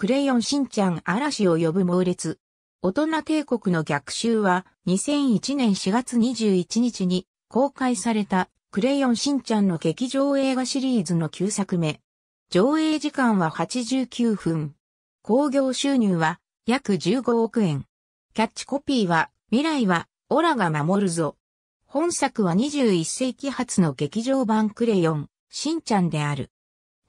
クレヨンしんちゃん嵐を呼ぶ猛烈。大人帝国の逆襲は2001年4月21日に公開されたクレヨンしんちゃんの劇場映画シリーズの9作目。上映時間は89分。興行収入は約15億円。キャッチコピーは未来はオラが守るぞ。本作は21世紀初の劇場版クレヨン、しんちゃんである。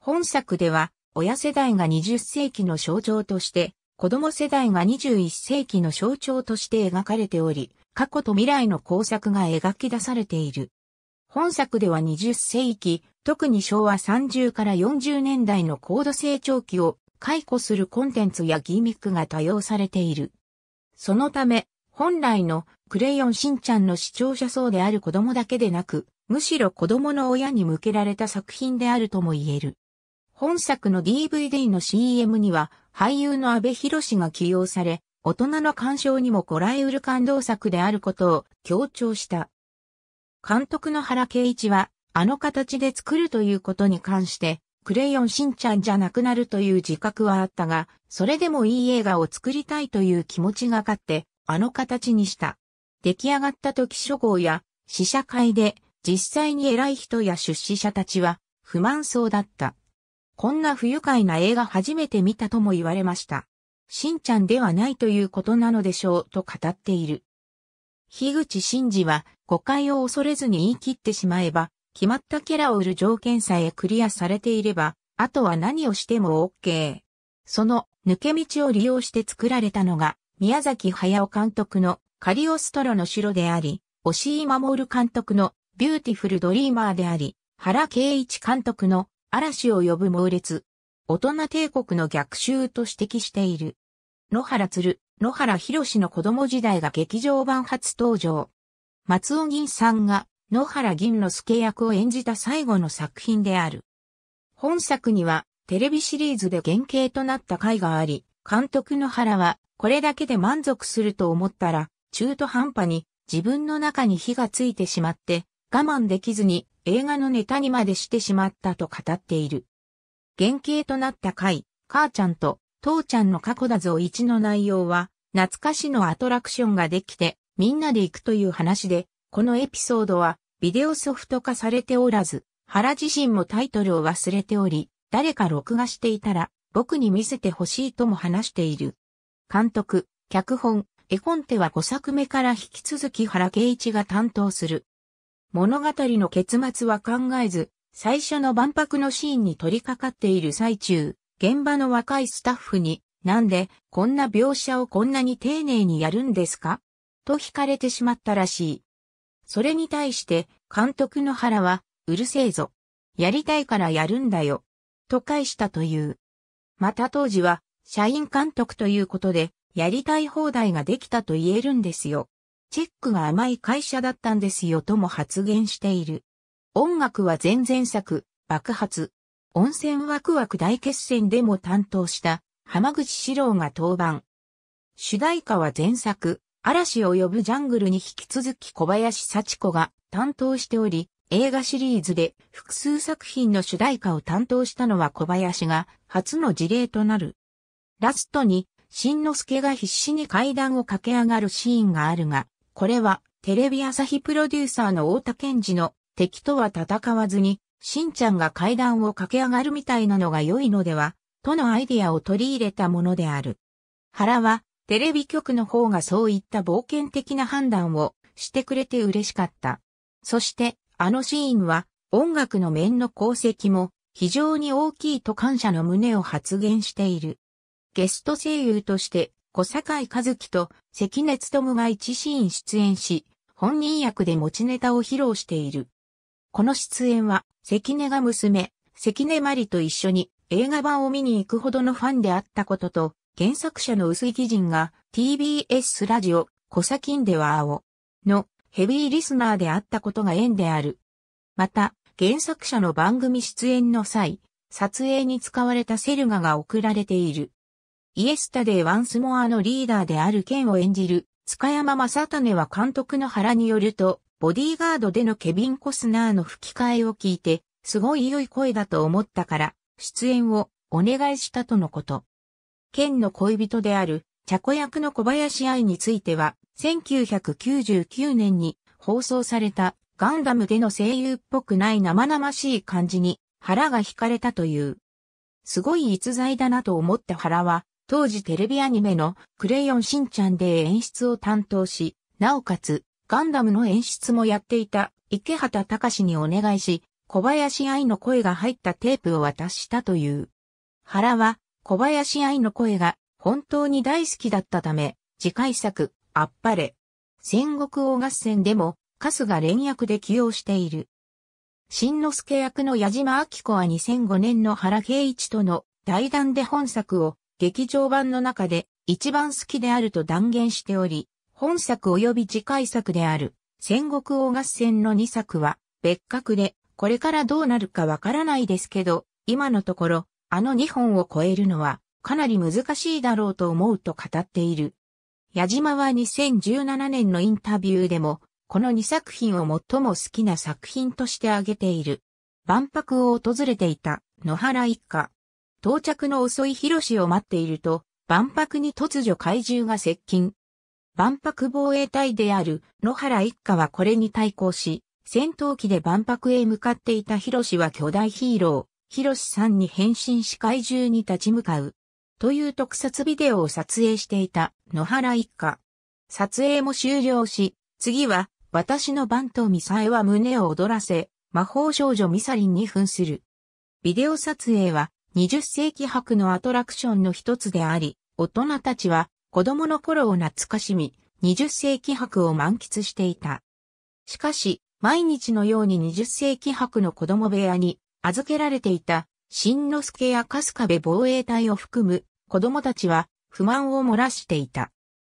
本作では親世代が20世紀の象徴として、子供世代が21世紀の象徴として描かれており、過去と未来の工作が描き出されている。本作では20世紀、特に昭和30から40年代の高度成長期を解雇するコンテンツやギミックが多用されている。そのため、本来のクレヨンしんちゃんの視聴者層である子供だけでなく、むしろ子供の親に向けられた作品であるとも言える。本作の DVD の CM には俳優の安部博が起用され、大人の鑑賞にもこらえうる感動作であることを強調した。監督の原敬一は、あの形で作るということに関して、クレヨンしんちゃんじゃなくなるという自覚はあったが、それでもいい映画を作りたいという気持ちが勝って、あの形にした。出来上がった時初号や試写会で実際に偉い人や出資者たちは不満そうだった。こんな不愉快な映画初めて見たとも言われました。しんちゃんではないということなのでしょうと語っている。樋口真嗣は誤解を恐れずに言い切ってしまえば、決まったキャラを売る条件さえクリアされていれば、あとは何をしても OK。その抜け道を利用して作られたのが、宮崎駿監督のカリオストロの城であり、押井守監督のビューティフルドリーマーであり、原敬一監督の嵐を呼ぶ猛烈、大人帝国の逆襲と指摘している。野原鶴、野原博の子供時代が劇場版初登場。松尾銀さんが野原銀之助役を演じた最後の作品である。本作にはテレビシリーズで原型となった回があり、監督野原はこれだけで満足すると思ったら中途半端に自分の中に火がついてしまって我慢できずに映画のネタにまでしてしまったと語っている。原型となった回、母ちゃんと父ちゃんの過去だぞ一の内容は、懐かしのアトラクションができて、みんなで行くという話で、このエピソードは、ビデオソフト化されておらず、原自身もタイトルを忘れており、誰か録画していたら、僕に見せてほしいとも話している。監督、脚本、絵本手は5作目から引き続き原圭一が担当する。物語の結末は考えず、最初の万博のシーンに取り掛かっている最中、現場の若いスタッフに、なんで、こんな描写をこんなに丁寧にやるんですかと惹かれてしまったらしい。それに対して、監督の原は、うるせえぞ。やりたいからやるんだよ。と返したという。また当時は、社員監督ということで、やりたい放題ができたと言えるんですよ。チェックが甘い会社だったんですよとも発言している。音楽は前々作、爆発。温泉ワクワク大決戦でも担当した浜口史郎が登板。主題歌は前作、嵐を呼ぶジャングルに引き続き小林幸子が担当しており、映画シリーズで複数作品の主題歌を担当したのは小林が初の事例となる。ラストに、新之助が必死に階段を駆け上がるシーンがあるが、これは、テレビ朝日プロデューサーの太田健二の敵とは戦わずに、しんちゃんが階段を駆け上がるみたいなのが良いのでは、とのアイデアを取り入れたものである。原は、テレビ局の方がそういった冒険的な判断をしてくれて嬉しかった。そして、あのシーンは、音楽の面の功績も非常に大きいと感謝の胸を発言している。ゲスト声優として小坂井和樹と関根勤が一シーン出演し、本人役で持ちネタを披露している。この出演は、関根が娘、関根麻里と一緒に映画版を見に行くほどのファンであったことと、原作者の薄い義人が TBS ラジオ、小坂井では青のヘビーリスナーであったことが縁である。また、原作者の番組出演の際、撮影に使われたセルガが送られている。イエスタデイ・ワンスモアのリーダーであるケンを演じる、塚山正種は監督の原によると、ボディーガードでのケビン・コスナーの吹き替えを聞いて、すごい良い声だと思ったから、出演をお願いしたとのこと。ケンの恋人である、茶子役の小林愛については、1999年に放送されたガンダムでの声優っぽくない生々しい感じに腹が惹かれたという。すごい逸材だなと思った原は、当時テレビアニメのクレヨンしんちゃんで演出を担当し、なおかつガンダムの演出もやっていた池畑隆にお願いし、小林愛の声が入ったテープを渡したという。原は小林愛の声が本当に大好きだったため、次回作、あっぱれ。戦国王合戦でも、春日連役で起用している。新之助役の矢島明子は2005年の原圭一との対談で本作を劇場版の中で一番好きであると断言しており、本作及び次回作である戦国王合戦の2作は別格で、これからどうなるかわからないですけど、今のところ、あの2本を超えるのはかなり難しいだろうと思うと語っている。矢島は2017年のインタビューでも、この2作品を最も好きな作品として挙げている。万博を訪れていた野原一家、到着の遅いヒロシを待っていると、万博に突如怪獣が接近。万博防衛隊である野原一家はこれに対抗し、戦闘機で万博へ向かっていたヒロシは巨大ヒーロー、ヒロシさんに変身し怪獣に立ち向かう。という特撮ビデオを撮影していた野原一家。撮影も終了し、次は私の番とミサエは胸を躍らせ、魔法少女ミサリンに扮する。ビデオ撮影は20世紀博のアトラクションの一つであり、大人たちは子供の頃を懐かしみ、20世紀博を満喫していた。しかし、毎日のように20世紀博の子供部屋に預けられていた、新之助や春日部防衛隊を含む子供たちは不満を漏らしていた。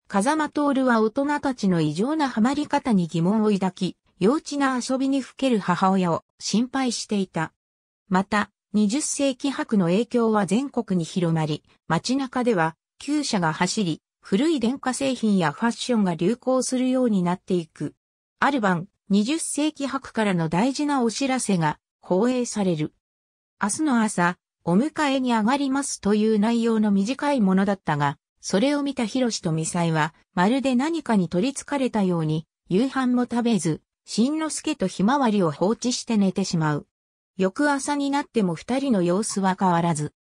風間徹は大人たちの異常なハマり方に疑問を抱き、幼稚な遊びにふける母親を心配していた。また、20世紀博の影響は全国に広まり、街中では旧車が走り、古い電化製品やファッションが流行するようになっていく。ある晩、20世紀博からの大事なお知らせが放映される。明日の朝、お迎えに上がりますという内容の短いものだったが、それを見たヒロシとミサイは、まるで何かに取り憑かれたように、夕飯も食べず、しんのすけとひまわりを放置して寝てしまう。翌朝になっても二人の様子は変わらず。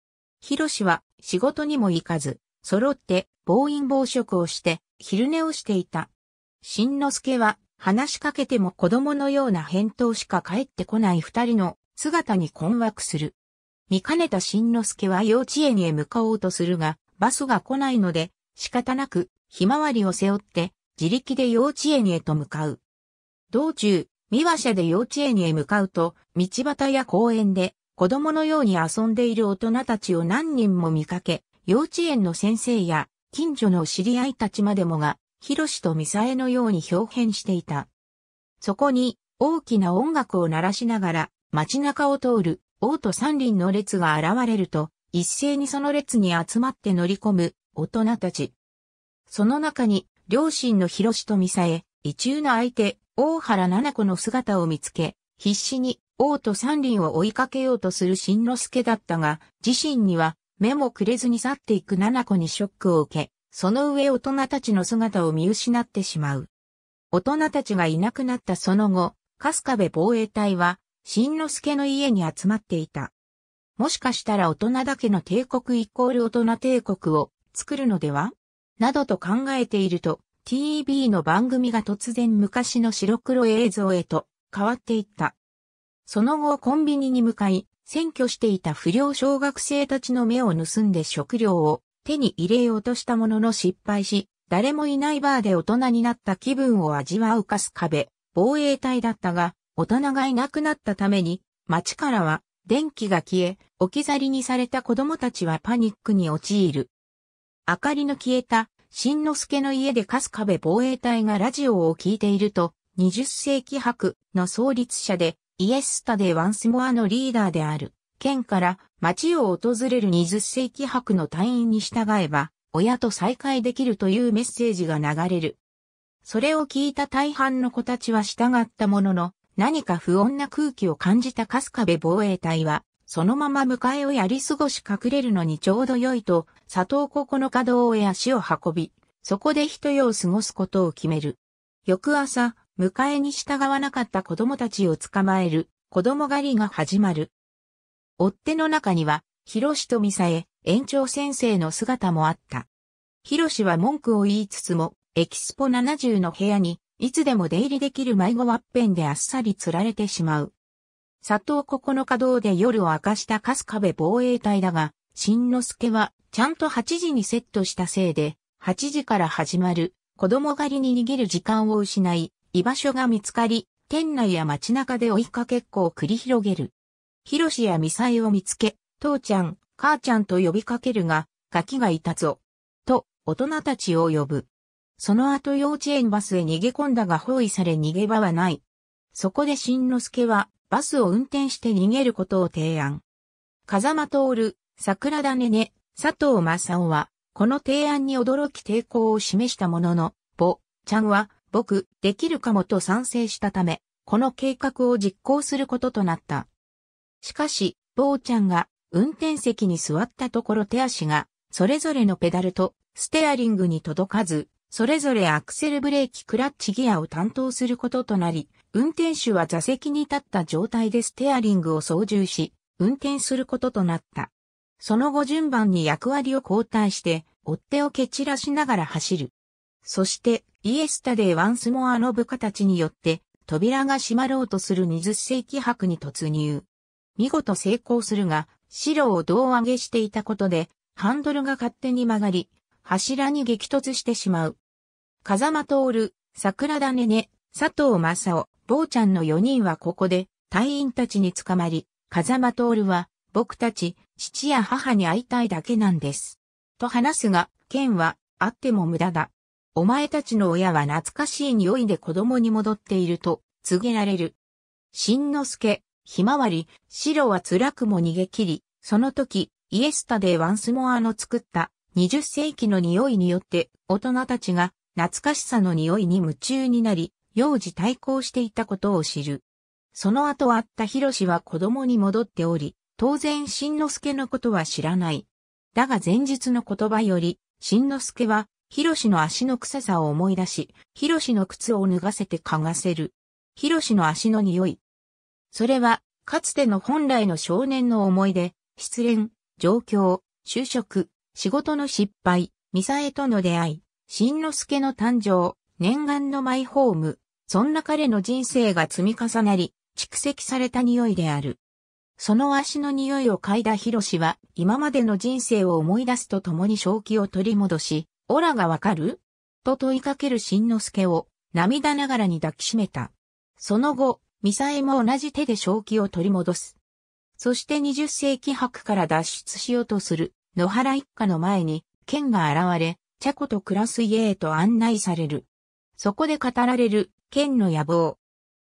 ヒロシは仕事にも行かず、揃って暴飲暴食をして昼寝をしていた。しんのすけは話しかけても子供のような返答しか返ってこない二人の姿に困惑する。見かねたしんのすけは幼稚園へ向かおうとするが、バスが来ないので仕方なくひまわりを背負って自力で幼稚園へと向かう。道中、三輪車で幼稚園へ向かうと、道端や公園で子供のように遊んでいる大人たちを何人も見かけ、幼稚園の先生や近所の知り合いたちまでもが、ヒロシとミサエのように表現していた。そこに大きな音楽を鳴らしながら街中を通る王と三輪の列が現れると、一斉にその列に集まって乗り込む大人たち。その中に両親のヒロシとミサエ、意中の相手、大原七子の姿を見つけ、必死に王と三輪を追いかけようとする新之助だったが、自身には目もくれずに去っていく七子にショックを受け、その上大人たちの姿を見失ってしまう。大人たちがいなくなったその後、春日部防衛隊は、新之助の家に集まっていた。もしかしたら大人だけの帝国イコール大人帝国を作るのではなどと考えていると、TV の番組が突然昔の白黒映像へと変わっていった。その後コンビニに向かい、占拠していた不良小学生たちの目を盗んで食料を手に入れようとしたものの失敗し、誰もいないバーで大人になった気分を味わうかす壁、防衛隊だったが、大人がいなくなったために、街からは電気が消え、置き去りにされた子供たちはパニックに陥る。明かりの消えた新之助の家で春日部防衛隊がラジオを聞いていると、20世紀博の創立者で、イエスタでワンスモアのリーダーである、県から町を訪れる20世紀博の隊員に従えば、親と再会できるというメッセージが流れる。それを聞いた大半の子たちは従ったものの、何か不穏な空気を感じた春日部防衛隊は、そのまま迎えをやり過ごし隠れるのにちょうど良いと佐藤ここの稼働へ足を運び、そこで一夜を過ごすことを決める。翌朝、迎えに従わなかった子供たちを捕まえる、子供狩りが始まる。追っ手の中には、広志とミサエ、園長先生の姿もあった。広志は文句を言いつつも、エキスポ70の部屋に、いつでも出入りできる迷子ワッペンであっさり釣られてしまう。佐藤九稼働で夜を明かした春日部防衛隊だが、新之助はちゃんと8時にセットしたせいで、8時から始まる子供狩りに逃げる時間を失い、居場所が見つかり、店内や街中で追いかけっこを繰り広げる。ヒロシやミサイを見つけ、父ちゃん、母ちゃんと呼びかけるが、ガキがいたぞ。と、大人たちを呼ぶ。その後幼稚園バスへ逃げ込んだが包囲され逃げ場はない。そこで新之助は、バスを運転して逃げることを提案。風間徹、桜田ねね、佐藤正夫は、この提案に驚き抵抗を示したものの、ぼ、ちゃんは、僕、できるかもと賛成したため、この計画を実行することとなった。しかし、ぼうちゃんが、運転席に座ったところ手足が、それぞれのペダルと、ステアリングに届かず、それぞれアクセルブレーキクラッチギアを担当することとなり、運転手は座席に立った状態でステアリングを操縦し、運転することとなった。その後順番に役割を交代して、追っ手を蹴散らしながら走る。そして、イエスタデイ・ワンスモアの部下たちによって、扉が閉まろうとする二十世紀博に突入。見事成功するが、白を胴上げしていたことで、ハンドルが勝手に曲がり、柱に激突してしまう。風間徹、桜田ねね、佐藤正夫、坊ちゃんの4人はここで、隊員たちに捕まり、風間徹は僕たち、父や母に会いたいだけなんです。と話すが、ケンは、あっても無駄だ。お前たちの親は懐かしい匂いで子供に戻っていると、告げられる。しんのすけ、ひまわり、白は辛くも逃げ切り、その時、イエスタでワンスモアの作った20世紀の匂いによって大人たちが懐かしさの匂いに夢中になり、幼児対抗していたことを知る。その後会ったヒロシは子供に戻っており、当然新之助のことは知らない。だが前日の言葉より、新之助は、ヒロシの足の臭さを思い出し、ヒロシの靴を脱がせて嗅がせる。ヒロシの足の匂い。それは、かつての本来の少年の思い出、失恋、状況、就職、仕事の失敗、ミサエとの出会い、新之助の誕生、念願のマイホーム、そんな彼の人生が積み重なり、蓄積された匂いである。その足の匂いを嗅いだヒロシは、今までの人生を思い出すとともに正気を取り戻し、オラがわかると問いかけるしんのすけを、涙ながらに抱きしめた。その後、ミサエも同じ手で正気を取り戻す。そして20世紀博から脱出しようとする、野原一家の前に、剣が現れ、チャコと暮らす家へと案内される。そこで語られる、剣の野望。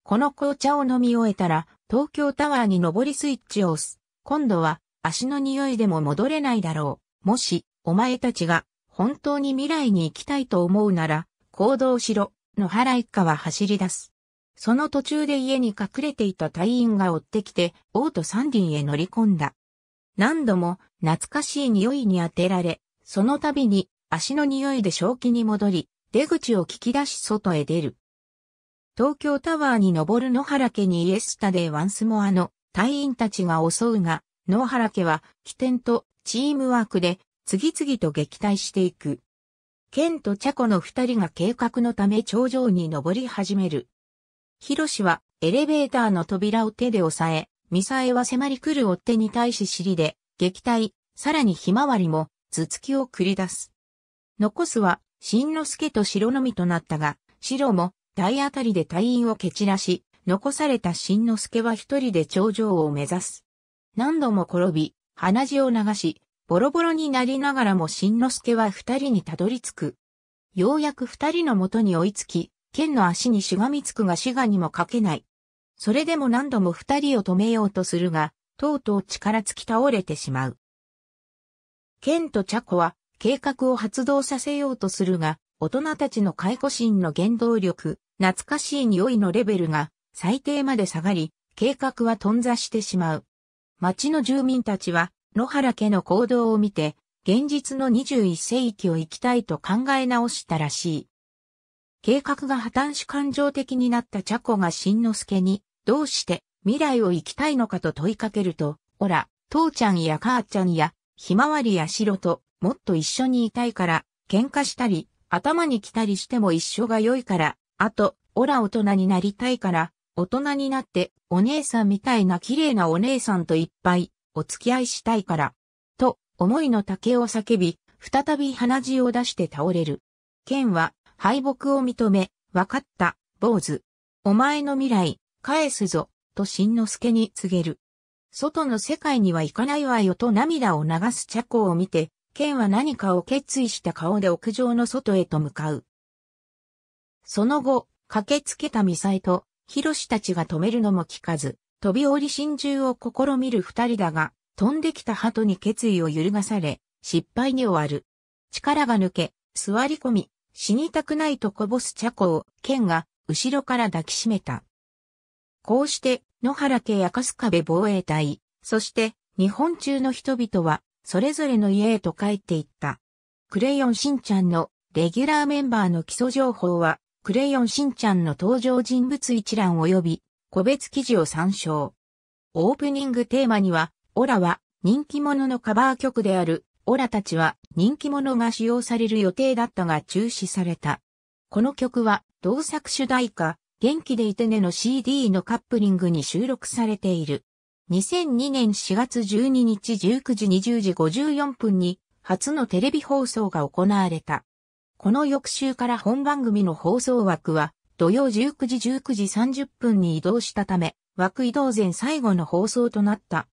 この紅茶を飲み終えたら、東京タワーに上りスイッチを押す。今度は足の匂いでも戻れないだろう。もし、お前たちが本当に未来に行きたいと思うなら、行動しろ、野原一家は走り出す。その途中で家に隠れていた隊員が追ってきて、王とサンディンへ乗り込んだ。何度も懐かしい匂いに当てられ、その度に足の匂いで正気に戻り、出口を聞き出し外へ出る。東京タワーに登る野原家にイエスタデイワンスモアの隊員たちが襲うが、野原家は起点とチームワークで次々と撃退していく。ケンとチャコの二人が計画のため頂上に登り始める。ヒロシはエレベーターの扉を手で押さえ、ミサエは迫り来る追っ手に対し尻で撃退、さらにひまわりも頭突きを繰り出す。残すは、しんのすけと白のみとなったが、白も体当たりで隊員を蹴散らし、残された新之助は一人で頂上を目指す。何度も転び、鼻血を流し、ボロボロになりながらも新之助は二人にたどり着く。ようやく二人の元に追いつき、剣の足にしがみつくが死がにもかけない。それでも何度も二人を止めようとするが、とうとう力尽き倒れてしまう。剣と茶子は計画を発動させようとするが、大人たちの解雇心の原動力、懐かしい匂いのレベルが最低まで下がり、計画は頓挫してしまう。町の住民たちは、野原家の行動を見て、現実の21世紀を生きたいと考え直したらしい。計画が破綻し感情的になった茶子が新之助に、どうして未来を生きたいのかと問いかけると、ほら、父ちゃんや母ちゃんや、ひまわりや白と、もっと一緒にいたいから、喧嘩したり、頭に来たりしても一緒が良いから、あと、オラ大人になりたいから、大人になってお姉さんみたいな綺麗なお姉さんといっぱいお付き合いしたいから、と思いの竹を叫び、再び鼻血を出して倒れる。ケンは敗北を認め、わかった、坊主。お前の未来、返すぞ、と新之助に告げる。外の世界には行かないわよと涙を流す茶子を見て、ケンは何かを決意した顔で屋上の外へと向かう。その後、駆けつけたミサイと、ヒロシたちが止めるのも聞かず、飛び降り心中を試みる二人だが、飛んできた鳩に決意を揺るがされ、失敗に終わる。力が抜け、座り込み、死にたくないとこぼす茶子を、ケンが、後ろから抱きしめた。こうして、野原家やスカベ防衛隊、そして、日本中の人々は、それぞれの家へと帰っていった。クレヨンしんちゃんのレギュラーメンバーの基礎情報は、クレヨンしんちゃんの登場人物一覧及び個別記事を参照。オープニングテーマには、オラは人気者のカバー曲である、オラたちは人気者が使用される予定だったが中止された。この曲は同作主題歌、元気でいてねの CD のカップリングに収録されている。2002年4月12日19時20時54分に初のテレビ放送が行われた。この翌週から本番組の放送枠は土曜19時19時30分に移動したため、枠移動前最後の放送となった。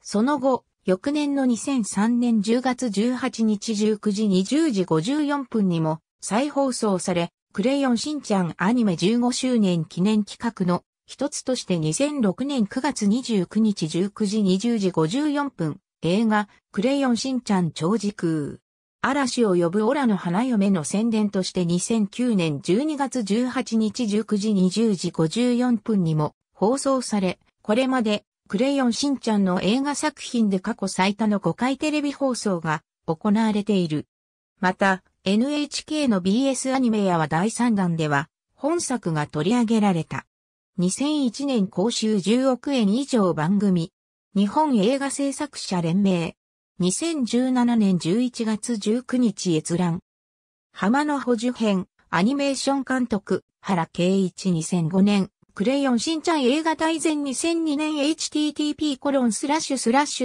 その後、翌年の2003年10月18日19時20時54分にも再放送され、クレヨンしんちゃんアニメ15周年記念企画の一つとして2006年9月29日19時20時54分、映画、クレヨンしんちゃん超時空。嵐を呼ぶオラの花嫁の宣伝として2009年12月18日19時20時54分にも放送され、これまでクレヨンしんちゃんの映画作品で過去最多の5回テレビ放送が行われている。また、NHK の BS アニメやは第3弾では本作が取り上げられた。2001年公衆10億円以上番組、日本映画制作者連盟、2017年11月19日閲覧。浜の補助編、アニメーション監督、原敬一2005年、クレヨンしんちゃん映画大全2002年 http://www.cinematoday.jp コロンススララッッシシュュスラッシ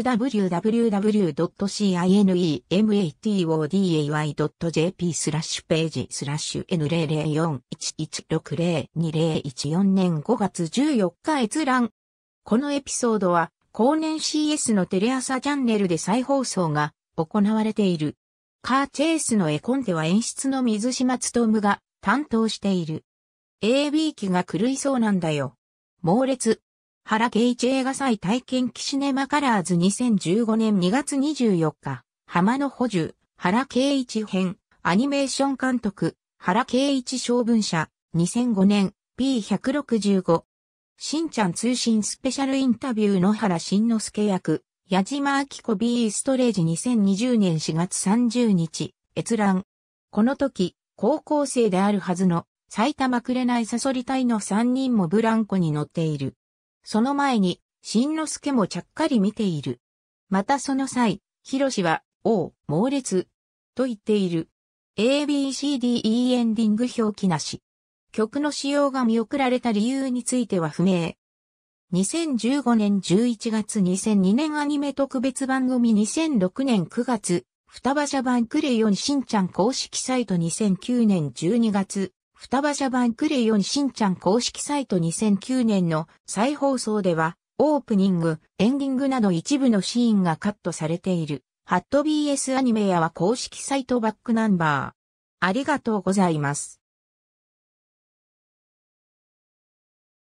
ュページスラッシュ N00411602014 年5月14日閲覧。このエピソードは、後年 CS のテレ朝チャンネルで再放送が行われている。カーチェイスの絵コンテは演出の水島つとむが担当している。AB 期が狂いそうなんだよ。猛烈。原圭一映画祭体験記シネマカラーズ2015年2月24日。浜の補充。原圭一編。アニメーション監督。原圭一将軍者。2005年 P165。しんちゃん通信スペシャルインタビュー野原慎之介役。矢島明子 B ストレージ2020年4月30日。閲覧。この時、高校生であるはずの埼玉紅サソリ隊の3人もブランコに乗っている。その前に、新之助もちゃっかり見ている。またその際、ヒロシは、おう、猛烈、と言っている。ABCDE エンディング表記なし。曲の使用が見送られた理由については不明。2015年11月2002年アニメ特別番組2006年9月、双葉社版クレヨンしんちゃん公式サイト2009年12月、双葉社版クレヨンしんちゃん公式サイト2009年の再放送では、オープニング、エンディングなど一部のシーンがカットされている。ハット BS アニメやは公式サイトバックナンバー。ありがとうございます。